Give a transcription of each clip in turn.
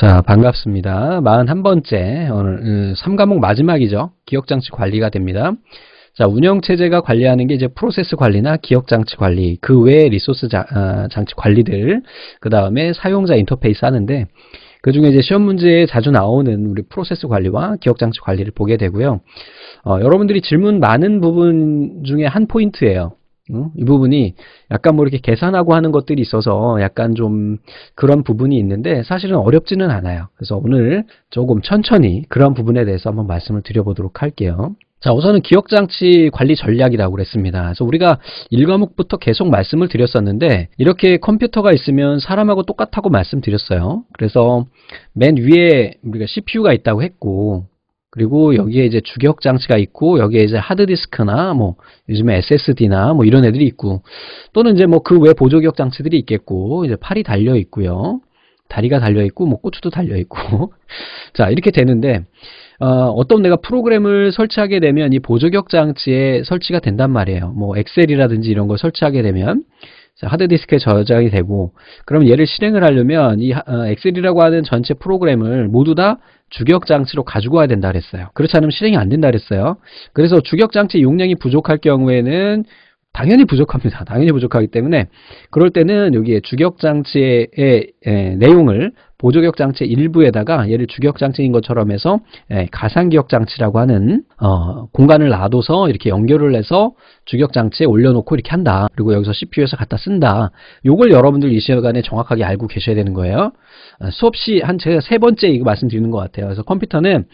자, 반갑습니다. 41번째, 오늘 3과목 음, 마지막이죠. 기억장치 관리가 됩니다. 자, 운영체제가 관리하는 게 이제 프로세스 관리나 기억장치 관리, 그 외에 리소스 자, 아, 장치 관리들, 그 다음에 사용자 인터페이스 하는데, 그 중에 이제 시험 문제에 자주 나오는 우리 프로세스 관리와 기억장치 관리를 보게 되고요. 어, 여러분들이 질문 많은 부분 중에 한 포인트예요. 어? 이 부분이 약간 뭐 이렇게 계산하고 하는 것들이 있어서 약간 좀 그런 부분이 있는데 사실은 어렵지는 않아요. 그래서 오늘 조금 천천히 그런 부분에 대해서 한번 말씀을 드려보도록 할게요. 자, 우선은 기억장치 관리 전략이라고 그랬습니다. 그래서 우리가 1과목부터 계속 말씀을 드렸었는데, 이렇게 컴퓨터가 있으면 사람하고 똑같다고 말씀드렸어요. 그래서 맨 위에 우리가 CPU가 있다고 했고, 그리고 여기에 이제 주격 장치가 있고 여기에 이제 하드디스크나 뭐 요즘에 SSD나 뭐 이런 애들이 있고 또는 이제 뭐 그 외 보조격 장치들이 있겠고 이제 팔이 달려 있고요. 다리가 달려 있고 뭐 고추도 달려 있고 자 이렇게 되는데 어, 떤 내가 프로그램을 설치하게 되면 이 보조격 장치에 설치가 된단 말이에요 뭐 엑셀이라든지 이런 걸 설치하게 되면 하드디스크에 저장이 되고 그럼 얘를 실행을 하려면 이 어, 엑셀이라고 하는 전체 프로그램을 모두 다 주격장치로 가지고 와야 된다 그랬어요. 그렇지 않으면 실행이 안 된다 그랬어요. 그래서 주격장치 용량이 부족할 경우에는 당연히 부족합니다. 당연히 부족하기 때문에 그럴 때는 여기에 주격장치의 에, 내용을 보조격장치 일부에다가 얘를 주격장치인 것처럼 해서 에, 가상기억장치라고 하는 어, 공간을 놔둬서 이렇게 연결을 해서 주격장치에 올려놓고 이렇게 한다. 그리고 여기서 CPU에서 갖다 쓴다. 요걸 여러분들 이 시간에 정확하게 알고 계셔야 되는 거예요. 어, 수없이한 제가 세 번째 이거 말씀드리는 것 같아요. 그래서 컴퓨터는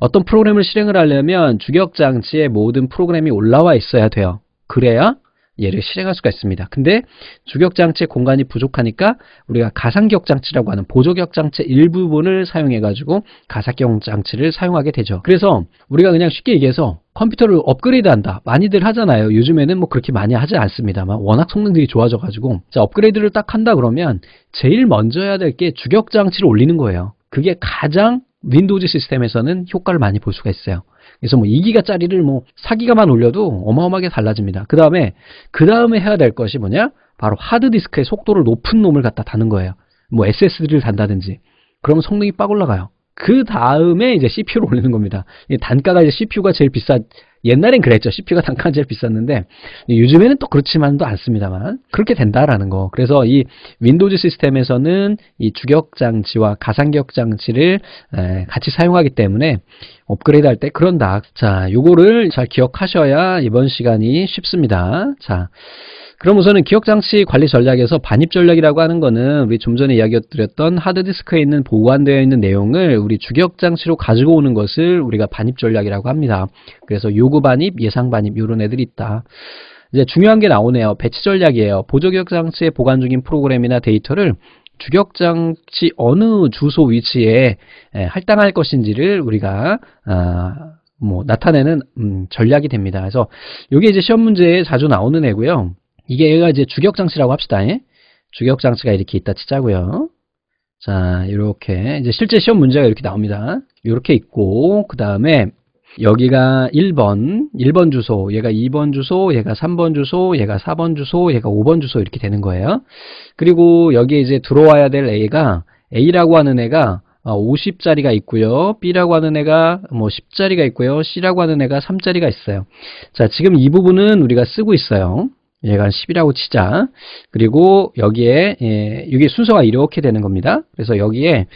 어떤 프로그램을 실행을 하려면 주격장치에 모든 프로그램이 올라와 있어야 돼요. 그래야 얘를 실행할 수가 있습니다. 근데 주격장치 공간이 부족하니까 우리가 가상격장치라고 하는 보조격장치 일부분을 사용해가지고 가상격장치를 사용하게 되죠. 그래서 우리가 그냥 쉽게 얘기해서 컴퓨터를 업그레이드한다. 많이들 하잖아요. 요즘에는 뭐 그렇게 많이 하지 않습니다만 워낙 성능들이 좋아져가지고 자 업그레이드를 딱 한다 그러면 제일 먼저 해야 될 게 주격장치를 올리는 거예요. 그게 가장 윈도우즈 시스템에서는 효과를 많이 볼 수가 있어요. 그래서 뭐 2기가짜리를 뭐 4기가만 올려도 어마어마하게 달라집니다. 그 다음에 그 다음에 해야 될 것이 뭐냐? 바로 하드디스크의 속도를 높은 놈을 갖다 다는 거예요. 뭐 SSD를 단다든지. 그러면 성능이 빡 올라가요. 그 다음에 이제 CPU를 올리는 겁니다. 단가가 이제 CPU가 제일 비싸 옛날엔 그랬죠. CP가 u 단가가 제일 비쌌는데 요즘에는 또 그렇지만도 않습니다만 그렇게 된다라는 거. 그래서 이 윈도우즈 시스템에서는 이 주격 장치와 가상격 장치를 같이 사용하기 때문에 업그레이드 할 때 그런다. 자, 요거를 잘 기억하셔야 이번 시간이 쉽습니다. 자. 그럼 우선은 기억장치 관리 전략에서 반입 전략이라고 하는 거는 우리 좀 전에 이야기 드렸던 하드디스크에 있는 보관되어 있는 내용을 우리 주격장치로 가지고 오는 것을 우리가 반입 전략이라고 합니다. 그래서 요구 반입, 예상 반입 이런 애들이 있다. 이제 중요한 게 나오네요. 배치 전략이에요. 보조기억 장치에 보관 중인 프로그램이나 데이터를 주격 장치 어느 주소 위치에 할당할 것인지를 우리가 아, 뭐 나타내는 음, 전략이 됩니다. 그래서 이게 이제 시험 문제에 자주 나오는 애고요. 이게 얘가 이제 주격장치라고 합시다. 예? 주격장치가 이렇게 있다 치자고요. 자, 이렇게 이제 실제 시험 문제가 이렇게 나옵니다. 이렇게 있고 그 다음에 여기가 1번, 1번 주소, 얘가 2번 주소, 얘가 3번 주소, 얘가 4번 주소, 얘가 5번 주소 이렇게 되는 거예요. 그리고 여기에 이제 들어와야 될 A가 A라고 하는 애가 5 어, 0자리가 있고요. B라고 하는 애가 뭐1 0자리가 있고요. C라고 하는 애가 3자리가 있어요. 자, 지금 이 부분은 우리가 쓰고 있어요. 얘가 10이라고 치자. 그리고 여기에 예, 이게 순서가 이렇게 되는 겁니다. 그래서 여기에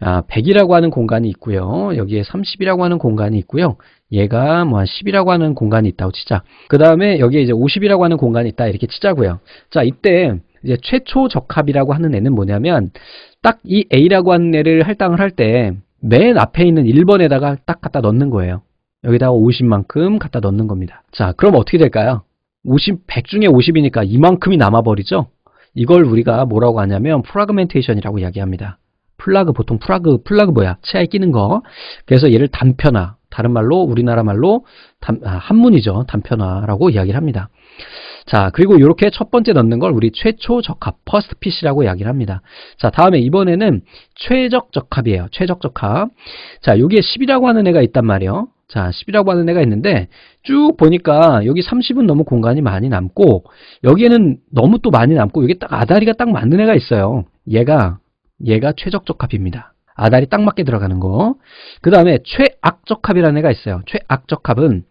아, 100이라고 하는 공간이 있고요. 여기에 30이라고 하는 공간이 있고요. 얘가 뭐 한 10이라고 하는 공간이 있다고 치자. 그 다음에 여기에 이제 50이라고 하는 공간이 있다 이렇게 치자고요. 자 이때 이제 최초 적합이라고 하는 애는 뭐냐면 딱 이 A라고 하는 애를 할당을 할 때 맨 앞에 있는 1번에다가 딱 갖다 넣는 거예요. 여기다가 50만큼 갖다 넣는 겁니다. 자 그럼 어떻게 될까요? 50, 100 중에 50이니까 이만큼이 남아버리죠. 이걸 우리가 뭐라고 하냐면 프라그멘테이션이라고 이야기합니다. 플라그 보통 플라그 플라그 뭐야 치아에 끼는 거 그래서 얘를 단편화 다른 말로 우리나라 말로 단, 아, 한문이죠 단편화라고 이야기를 합니다 자 그리고 이렇게 첫 번째 넣는 걸 우리 최초 적합 퍼스트 핏이라고 이야기를 합니다 자 다음에 이번에는 최적 적합이에요 최적 적합 자 여기에 10이라고 하는 애가 있단 말이에요 자, 10이라고 하는 애가 있는데 쭉 보니까 여기 30은 너무 공간이 많이 남고 여기에는 너무 또 많이 남고 여기 딱 아다리가 딱 맞는 애가 있어요. 얘가 얘가 최적적 합입니다. 아다리 딱 맞게 들어가는 거. 그 다음에 최악적 합이라는 애가 있어요. 최악적 합은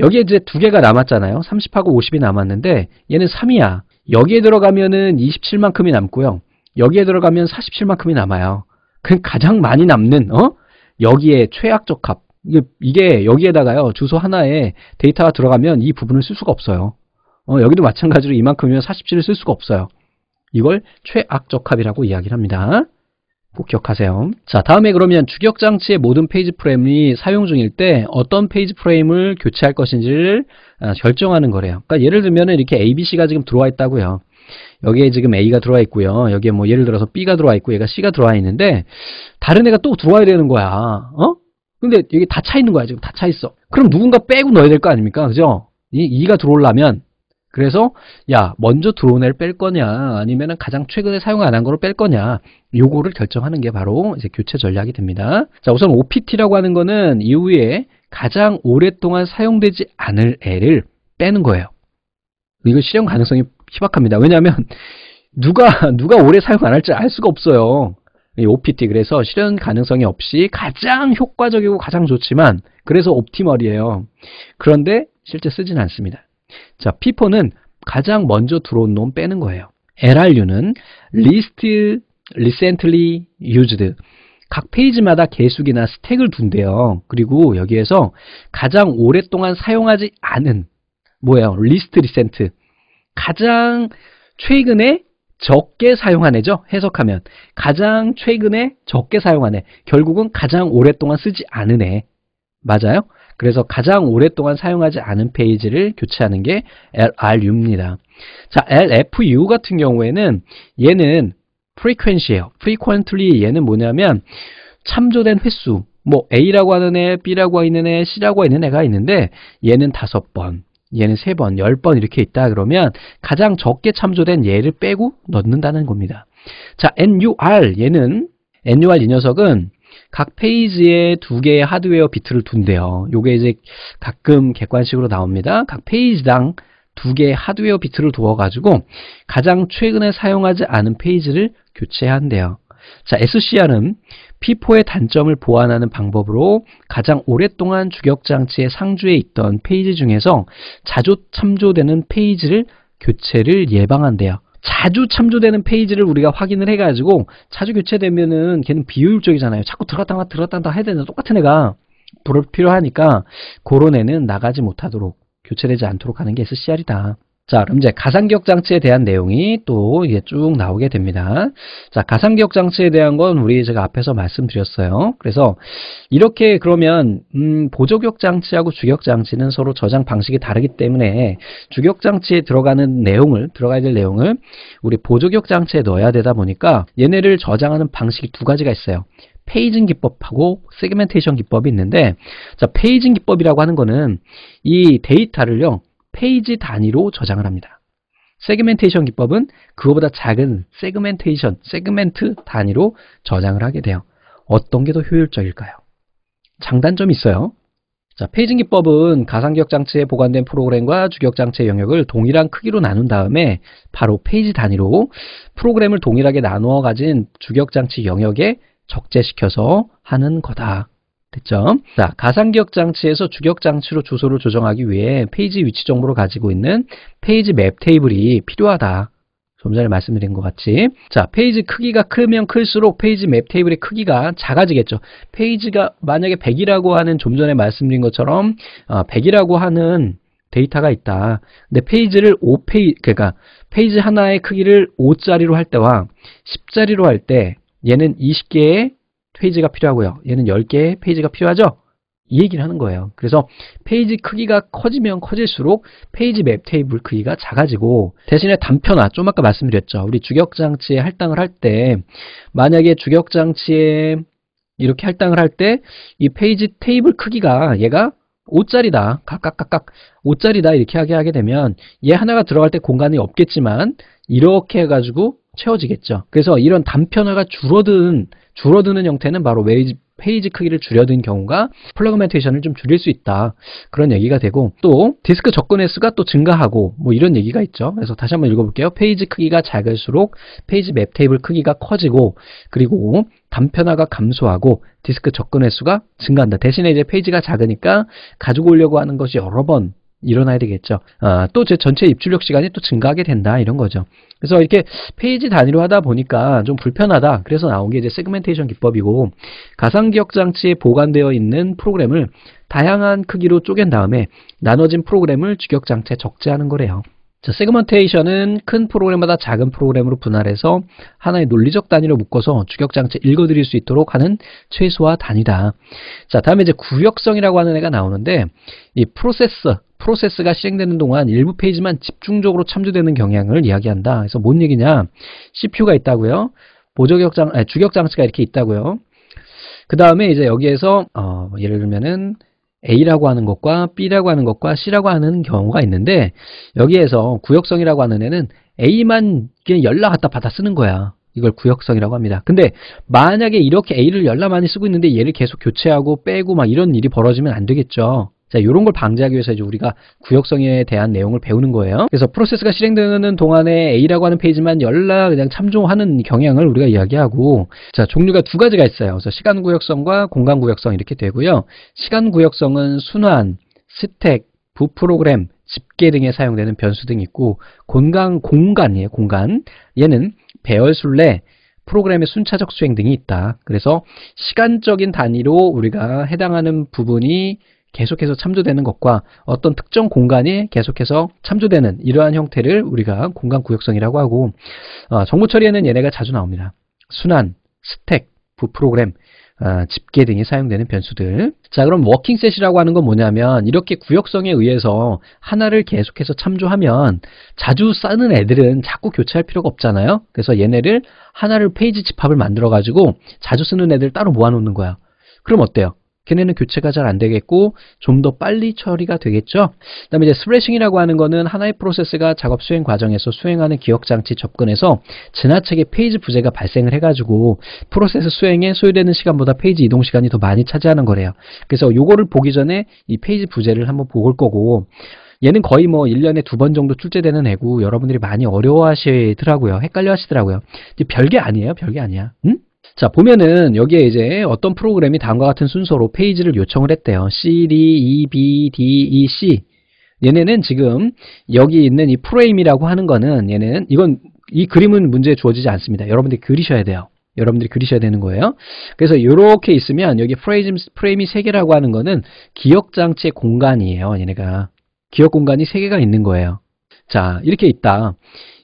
여기에 이제 두 개가 남았잖아요. 30하고 50이 남았는데 얘는 3이야. 여기에 들어가면은 27만큼이 남고요. 여기에 들어가면 47만큼이 남아요. 그 가장 많이 남는 어? 여기에 최악적 합. 이게, 이게 여기에다가요 주소 하나에 데이터가 들어가면 이 부분을 쓸 수가 없어요. 어, 여기도 마찬가지로 이만큼이면 47을 쓸 수가 없어요. 이걸 최악적합이라고 이야기를 합니다. 꼭 기억하세요. 자, 다음에 그러면 주격장치의 모든 페이지 프레임이 사용 중일 때 어떤 페이지 프레임을 교체할 것인지를 아, 결정하는 거래요. 그러니까 예를 들면 이렇게 ABC가 지금 들어와 있다고요. 여기에 지금 A가 들어와 있고요. 여기에 뭐 예를 들어서 B가 들어와 있고 얘가 C가 들어와 있는데 다른 애가 또 들어와야 되는 거야. 어? 근데 여기 다 차 있는 거야 지금 다 차 있어 그럼 누군가 빼고 넣어야 될 거 아닙니까 그죠 이가들어오려면 그래서 야 먼저 들어온 애를 뺄 거냐 아니면 가장 최근에 사용 안 한 거를 뺄 거냐 요거를 결정하는 게 바로 이제 교체 전략이 됩니다 자 우선 OPT라고 하는 거는 이후에 가장 오랫동안 사용되지 않을 애를 빼는 거예요 이거 실현 가능성이 희박합니다 왜냐하면 누가 누가 오래 사용 안 할지 알 수가 없어요 이 OPT 그래서 실현 가능성이 없이 가장 효과적이고 가장 좋지만 그래서 옵티멀이에요. 그런데 실제 쓰진 않습니다. 자, P4는 가장 먼저 들어온 놈 빼는 거예요. LRU는 least recently used 각 페이지마다 개수기나 스택을 둔대요. 그리고 여기에서 가장 오랫동안 사용하지 않은 뭐예요? 리스트 리센트 가장 최근에 적게 사용한 애죠. 해석하면 가장 최근에 적게 사용한 애. 결국은 가장 오랫동안 쓰지 않은 애. 맞아요? 그래서 가장 오랫동안 사용하지 않은 페이지를 교체하는 게 LRU입니다. 자, LFU 같은 경우에는 얘는 frequency예요. frequently 얘는 뭐냐면 참조된 횟수. 뭐 A라고 하는 애, B라고 있는 애, C라고 있는 애가 있는데 얘는 다섯 번. 얘는 3번1 0번 이렇게 있다 그러면 가장 적게 참조된 얘를 빼고 넣는다는 겁니다. 자, NUR 얘는 NUR 이 녀석은 각 페이지에 두 개의 하드웨어 비트를 둔대요. 요게 이제 가끔 객관식으로 나옵니다. 각 페이지당 두 개의 하드웨어 비트를 두어가지고 가장 최근에 사용하지 않은 페이지를 교체한대요. 자, SCR은 피포의 단점을 보완하는 방법으로 가장 오랫동안 주격장치의 상주에 있던 페이지 중에서 자주 참조되는 페이지를 교체를 예방한대요. 자주 참조되는 페이지를 우리가 확인을 해가지고 자주 교체되면은 걔는 비효율적이잖아요. 자꾸 들었다나들었다나 해야 되는 똑같은 애가 불필요하니까 그런 애는 나가지 못하도록 교체되지 않도록 하는 게 SCR이다. 자, 그럼 이제 가상기억 장치에 대한 내용이 또 이제 쭉 나오게 됩니다. 자, 가상기억 장치에 대한 건 우리 제가 앞에서 말씀드렸어요. 그래서 이렇게 그러면 음, 보조격 장치하고 주격 장치는 서로 저장 방식이 다르기 때문에 주격 장치에 들어가는 내용을 들어가야 될 내용을 우리 보조격 장치에 넣어야 되다 보니까 얘네를 저장하는 방식이 두 가지가 있어요. 페이징 기법하고 세그멘테이션 기법이 있는데 자 페이징 기법이라고 하는 거는 이 데이터를요 페이지 단위로 저장을 합니다. 세그멘테이션 기법은 그거보다 작은 세그멘테이션, 세그멘트 단위로 저장을 하게 돼요. 어떤 게 더 효율적일까요? 장단점이 있어요. 자, 페이징 기법은 가상기억 장치에 보관된 프로그램과 주격 장치의 영역을 동일한 크기로 나눈 다음에 바로 페이지 단위로 프로그램을 동일하게 나누어 가진 주격 장치 영역에 적재시켜서 하는 거다. 됐죠? 자, 가상기억 장치에서 주격 장치로 주소를 조정하기 위해 페이지 위치 정보를 가지고 있는 페이지 맵 테이블이 필요하다. 좀 전에 말씀드린 것 같이 자 페이지 크기가 크면 클수록 페이지 맵 테이블의 크기가 작아지겠죠 페이지가 만약에 100이라고 하는 좀 전에 말씀드린 것처럼 100이라고 아, 하는 데이터가 있다 근데 페이지를 5페이지 그러니까 페이지 하나의 크기를 5짜리로 할 때와 10짜리로 할 때 얘는 20개의 페이지가 필요하고요. 얘는 10개의 페이지가 필요하죠? 이 얘기를 하는 거예요. 그래서 페이지 크기가 커지면 커질수록 페이지 맵 테이블 크기가 작아지고 대신에 단편화, 좀 아까 말씀드렸죠. 우리 주격장치에 할당을 할 때 만약에 주격장치에 이렇게 할당을 할 때 이 페이지 테이블 크기가 얘가 5짜리다. 각각각각 5짜리다 이렇게 하게 하게 되면 얘 하나가 들어갈 때 공간이 없겠지만 이렇게 해가지고 채워지겠죠. 그래서 이런 단편화가 줄어든 줄어드는 형태는 바로 웨이지, 페이지 크기를 줄여든 경우가 플러그멘테이션을 좀 줄일 수 있다 그런 얘기가 되고 또 디스크 접근 횟수가 또 증가하고 뭐 이런 얘기가 있죠 그래서 다시 한번 읽어볼게요 페이지 크기가 작을수록 페이지 맵 테이블 크기가 커지고 그리고 단편화가 감소하고 디스크 접근 횟수가 증가한다 대신에 이제 페이지가 작으니까 가지고 오려고 하는 것이 여러 번 일어나야 되겠죠. 아, 또제 전체 입출력 시간이 또 증가하게 된다 이런 거죠. 그래서 이렇게 페이지 단위로 하다 보니까 좀 불편하다. 그래서 나온 게 이제 세그멘테이션 기법이고 가상 기억 장치에 보관되어 있는 프로그램을 다양한 크기로 쪼갠 다음에 나눠진 프로그램을 주격 장치에 적재하는 거래요. 자, 세그먼테이션은 큰 프로그램마다 작은 프로그램으로 분할해서 하나의 논리적 단위로 묶어서 주격장치 읽어드릴 수 있도록 하는 최소화 단위다. 자, 다음에 이제 구역성이라고 하는 애가 나오는데 이 프로세스, 프로세스가 시행되는 동안 일부 페이지만 집중적으로 참조되는 경향을 이야기한다. 그래서 뭔 얘기냐? CPU가 있다고요. 보조격장, 아니, 주격장치가 이렇게 있다고요. 그 다음에 이제 여기에서 어, 예를 들면은 A라고 하는 것과 B라고 하는 것과 C라고 하는 경우가 있는데 여기에서 구역성이라고 하는 애는 A만 그냥 연락 갖다 받아 쓰는 거야. 이걸 구역성이라고 합니다. 근데 만약에 이렇게 A를 연락 많이 쓰고 있는데 얘를 계속 교체하고 빼고 막 이런 일이 벌어지면 안 되겠죠. 자, 이런 걸 방지하기 위해서 이제 우리가 구역성에 대한 내용을 배우는 거예요. 그래서 프로세스가 실행되는 동안에 A라고 하는 페이지만 열라 그냥 참조하는 경향을 우리가 이야기하고 자, 종류가 두 가지가 있어요. 그래서 시간 구역성과 공간 구역성 이렇게 되고요. 시간 구역성은 순환, 스택, 부프로그램, 집계 등에 사용되는 변수 등이 있고 공간 공간이에요. 예, 공간. 얘는 배열 순례, 프로그램의 순차적 수행 등이 있다. 그래서 시간적인 단위로 우리가 해당하는 부분이 계속해서 참조되는 것과 어떤 특정 공간이 계속해서 참조되는 이러한 형태를 우리가 공간 구역성이라고 하고 어, 정보 처리에는 얘네가 자주 나옵니다. 순환, 스택, 부프로그램, 어, 집계 등이 사용되는 변수들 자 그럼 워킹셋이라고 하는 건 뭐냐면 이렇게 구역성에 의해서 하나를 계속해서 참조하면 자주 쌓는 애들은 자꾸 교체할 필요가 없잖아요 그래서 얘네를 하나를 페이지 집합을 만들어 가지고 자주 쓰는 애들 따로 모아놓는 거야 그럼 어때요 걔네는 교체가 잘 안 되겠고 좀 더 빨리 처리가 되겠죠. 그다음에 이제 스프레싱이라고 하는 거는 하나의 프로세스가 작업 수행 과정에서 수행하는 기억 장치 접근에서 지나치게 페이지 부재가 발생을 해가지고 프로세스 수행에 소요되는 시간보다 페이지 이동 시간이 더 많이 차지하는 거래요. 그래서 요거를 보기 전에 이 페이지 부재를 한번 볼 거고 얘는 거의 뭐 1년에 두 번 정도 출제되는 애고 여러분들이 많이 어려워하시더라고요. 헷갈려 하시더라고요. 별게 아니에요. 별게 아니야. 응? 자 보면은 여기에 이제 어떤 프로그램이 다음과 같은 순서로 페이지를 요청을 했대요. C, D, E, B, D, E, C 얘네는 지금 여기 있는 이 프레임이라고 하는 거는 얘는 이건 이 그림은 문제 에 주어지지 않습니다. 여러분들이 그리셔야 돼요. 여러분들이 그리셔야 되는 거예요. 그래서 이렇게 있으면 여기 프레임, 프레임이 3개라고 하는 거는 기억장치의 공간이에요. 얘네가. 기억 공간이 3개가 있는 거예요. 자 이렇게 있다.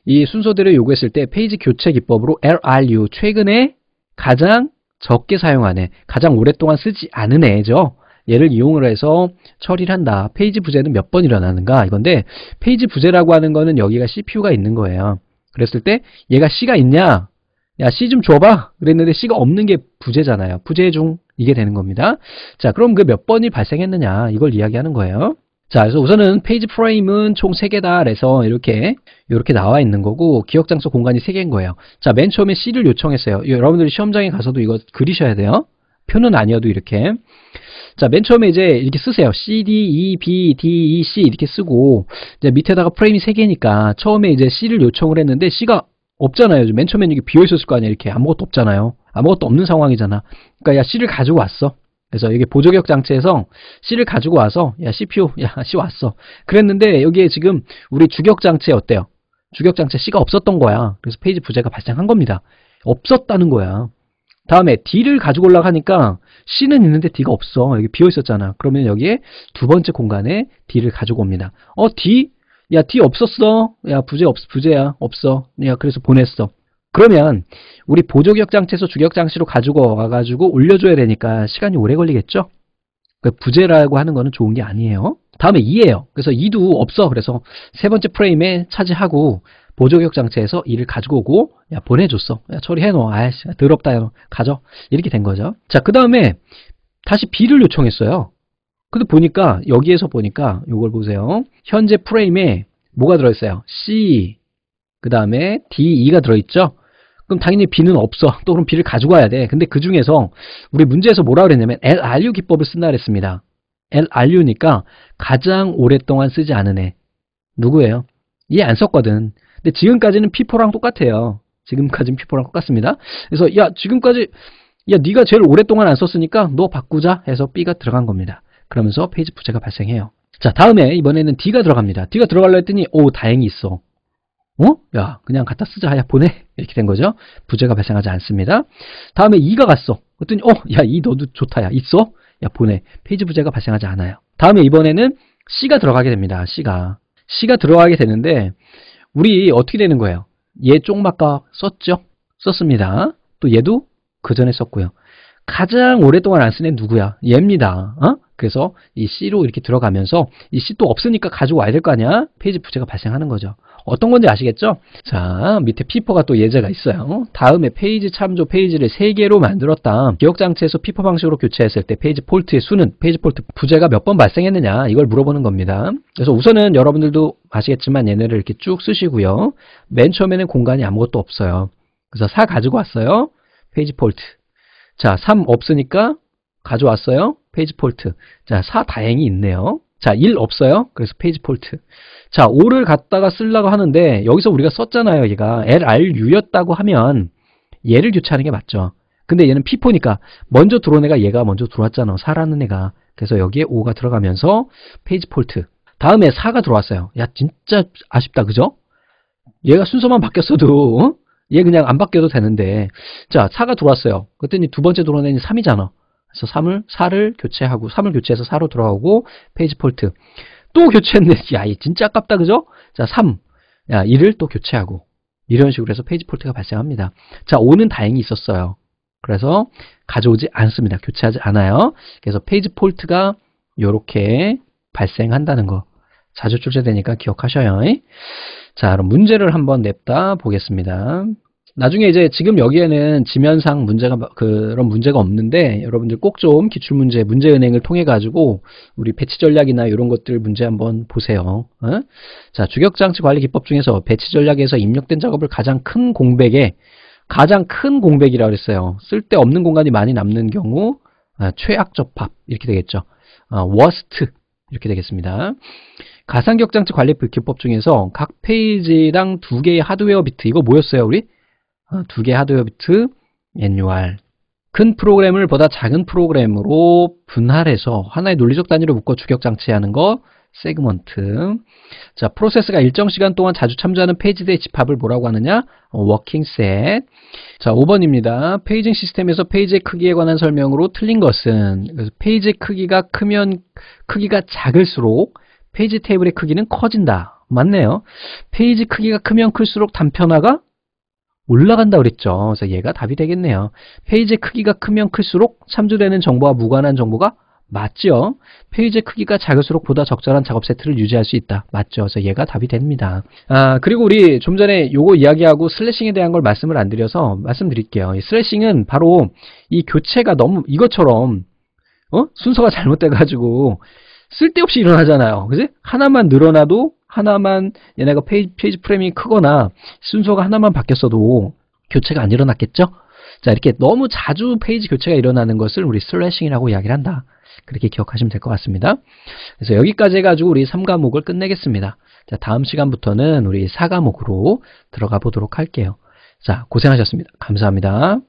이순서대로 요구했을 때 페이지 교체 기법으로 LRU 최근에 가장 적게 사용한 애, 가장 오랫동안 쓰지 않은 애죠. 얘를 이용을 해서 처리를 한다. 페이지 부재는 몇 번 일어나는가 이건데 페이지 부재라고 하는 거는 여기가 CPU가 있는 거예요. 그랬을 때 얘가 C가 있냐? 야 C 좀 줘봐 그랬는데 C가 없는 게 부재잖아요. 부재 중 이게 되는 겁니다. 자 그럼 그 몇 번이 발생했느냐 이걸 이야기하는 거예요. 자, 그래서 우선은 페이지 프레임은 총 3개다 그래서 이렇게 이렇게 나와 있는 거고 기억 장소 공간이 3개인 거예요. 자, 맨 처음에 C를 요청했어요. 여러분들이 시험장에 가서도 이거 그리셔야 돼요. 표는 아니어도 이렇게 자, 맨 처음에 이제 이렇게 쓰세요. C, D, E, B, D, E, C 이렇게 쓰고 이제 밑에다가 프레임이 3개니까 처음에 이제 C를 요청을 했는데 C가 없잖아요. 맨처음에 이게 비어 있었을 거 아니야. 이렇게 아무것도 없잖아요. 아무것도 없는 상황이잖아. 그러니까 야 C를 가지고 왔어. 그래서 여기 보조격 장치에서 C를 가지고 와서 야 CPU 야 C 왔어 그랬는데 여기에 지금 우리 주격 장치에 어때요? 주격 장치에 C가 없었던 거야 그래서 페이지 부재가 발생한 겁니다 없었다는 거야 다음에 D를 가지고 올라가니까 C는 있는데 D가 없어 여기 비어 있었잖아 그러면 여기에 두 번째 공간에 D를 가지고 옵니다 어 D? 야 D 없었어 야 부재 없 부재야 없어 야 그래서 보냈어 그러면 우리 보조격장치에서 주격장치로 가지고 와가지고 올려줘야 되니까 시간이 오래 걸리겠죠? 그 부재라고 하는 거는 좋은 게 아니에요. 다음에 2예요. 그래서 2도 없어. 그래서 세 번째 프레임에 차지하고 보조격장치에서 2를 가지고 오고 야 보내줬어. 야 처리해놓아. 아이씨 더럽다. 야, 가져. 이렇게 된 거죠. 자그 다음에 다시 B를 요청했어요. 근데 보니까 여기에서 보니까 이걸 보세요. 현재 프레임에 뭐가 들어있어요? C 그 다음에 D, E가 들어있죠? 그럼 당연히 B는 없어. 또 그럼 B를 가지고 와야 돼. 근데 그 중에서 우리 문제에서 뭐라 그랬냐면 LRU 기법을 쓴다 그랬습니다. LRU니까 가장 오랫동안 쓰지 않은 애. 누구예요? 얘 안 썼거든. 근데 지금까지는 P4랑 똑같아요. 지금까지는 P4랑 똑같습니다. 그래서 야 지금까지 야 네가 제일 오랫동안 안 썼으니까 너 바꾸자 해서 B가 들어간 겁니다. 그러면서 페이지 부채가 발생해요. 자 다음에 이번에는 D가 들어갑니다. D가 들어가려 했더니 오 다행히 있어. 어? 야, 그냥 갖다 쓰자. 야, 보내. 이렇게 된 거죠. 부재가 발생하지 않습니다. 다음에 2가 갔어. 그랬더니, 어, 야, 2 너도 좋다. 야, 있어? 야, 보내. 페이지 부재가 발생하지 않아요. 다음에 이번에는 C가 들어가게 됩니다. C가. C가 들어가게 되는데, 우리 어떻게 되는 거예요? 얘 쪽마가 썼죠? 썼습니다. 또 얘도 그 전에 썼고요. 가장 오랫동안 안 쓰는 누구야? 얘입니다. 어? 그래서 이 C로 이렇게 들어가면서 이 C 또 없으니까 가지고 와야 될 거 아니야? 페이지 부채가 발생하는 거죠. 어떤 건지 아시겠죠? 자, 밑에 피퍼가 또 예제가 있어요. 다음에 페이지 참조 페이지를 3개로 만들었다. 기억장치에서 피퍼 방식으로 교체했을 때 페이지 폴트의 수는 페이지 폴트 부재가 몇 번 발생했느냐 이걸 물어보는 겁니다. 그래서 우선은 여러분들도 아시겠지만 얘네를 이렇게 쭉 쓰시고요. 맨 처음에는 공간이 아무것도 없어요. 그래서 4 가지고 왔어요. 페이지 폴트. 자, 3 없으니까 가져왔어요. 페이지 폴트. 자, 4 다행히 있네요. 자, 1 없어요. 그래서 페이지 폴트. 자, 5를 갖다가 쓰려고 하는데 여기서 우리가 썼잖아요. 얘가 LRU였다고 하면 얘를 교체하는 게 맞죠. 근데 얘는 피포니까 먼저 들어온 애가 얘가 먼저 들어왔잖아. 4라는 애가. 그래서 여기에 5가 들어가면서 페이지 폴트. 다음에 4가 들어왔어요. 야, 진짜 아쉽다. 그죠? 얘가 순서만 바뀌었어도 얘 그냥 안 바뀌어도 되는데 자 4가 들어왔어요 그랬더니 두 번째 들어온 애는 3이잖아 그래서 3을 4를 교체하고 3을 교체해서 4로 돌아오고 페이지 폴트 또 교체했는데 야 진짜 아깝다 그죠? 자 3, 야 2를 또 교체하고 이런 식으로 해서 페이지 폴트가 발생합니다. 자 5는 다행히 있었어요. 그래서 가져오지 않습니다. 교체하지 않아요. 그래서 페이지 폴트가 이렇게 발생한다는 거 자주 출제되니까 기억하셔요. 자 그럼 문제를 한번 냅다 보겠습니다. 나중에 이제 지금 여기에는 지면상 문제가 그런 문제가 없는데 여러분들 꼭 좀 기출 문제 문제 은행을 통해 가지고 우리 배치 전략이나 이런 것들 문제 한번 보세요. 어? 자 주격 장치 관리 기법 중에서 배치 전략에서 입력된 작업을 가장 큰 공백에 가장 큰 공백이라고 그랬어요. 쓸데없는 공간이 많이 남는 경우 아, 최악 접합 이렇게 되겠죠. 아, 워스트 이렇게 되겠습니다. 가상격장치 관리 기법 중에서 각 페이지당 두 개의 하드웨어 비트 이거 뭐였어요 우리? 어, 두개 하드웨어 비트 NUR 큰 프로그램을 보다 작은 프로그램으로 분할해서 하나의 논리적 단위로 묶어 주격 장치하는 거 세그먼트 자 프로세스가 일정 시간 동안 자주 참조하는 페이지들의 집합을 뭐라고 하느냐 어, 워킹 셋자 5번입니다 페이징 시스템에서 페이지의 크기에 관한 설명으로 틀린 것은 페이지 의 크기가 크면 크기가 작을수록 페이지 테이블의 크기는 커진다 맞네요 페이지 크기가 크면 클수록 단편화가 올라간다 그랬죠. 그래서 얘가 답이 되겠네요. 페이지 크기가 크면 클수록 참조되는 정보와 무관한 정보가 맞죠? 페이지 크기가 작을수록 보다 적절한 작업 세트를 유지할 수 있다. 맞죠? 그래서 얘가 답이 됩니다. 아, 그리고 우리 좀 전에 요거 이야기하고 슬래싱에 대한 걸 말씀을 안 드려서 말씀드릴게요. 슬래싱은 바로 이 교체가 너무 이것처럼 어? 순서가 잘못돼가지고 쓸데없이 일어나잖아요. 그지? 하나만 늘어나도 하나만 얘네가 페이지, 페이지 프레임이 크거나 순서가 하나만 바뀌었어도 교체가 안 일어났겠죠? 자 이렇게 너무 자주 페이지 교체가 일어나는 것을 우리 슬래싱이라고 이야기를 한다. 그렇게 기억하시면 될 것 같습니다. 그래서 여기까지 해가지고 우리 3과목을 끝내겠습니다. 자 다음 시간부터는 우리 4과목으로 들어가 보도록 할게요. 자 고생하셨습니다. 감사합니다.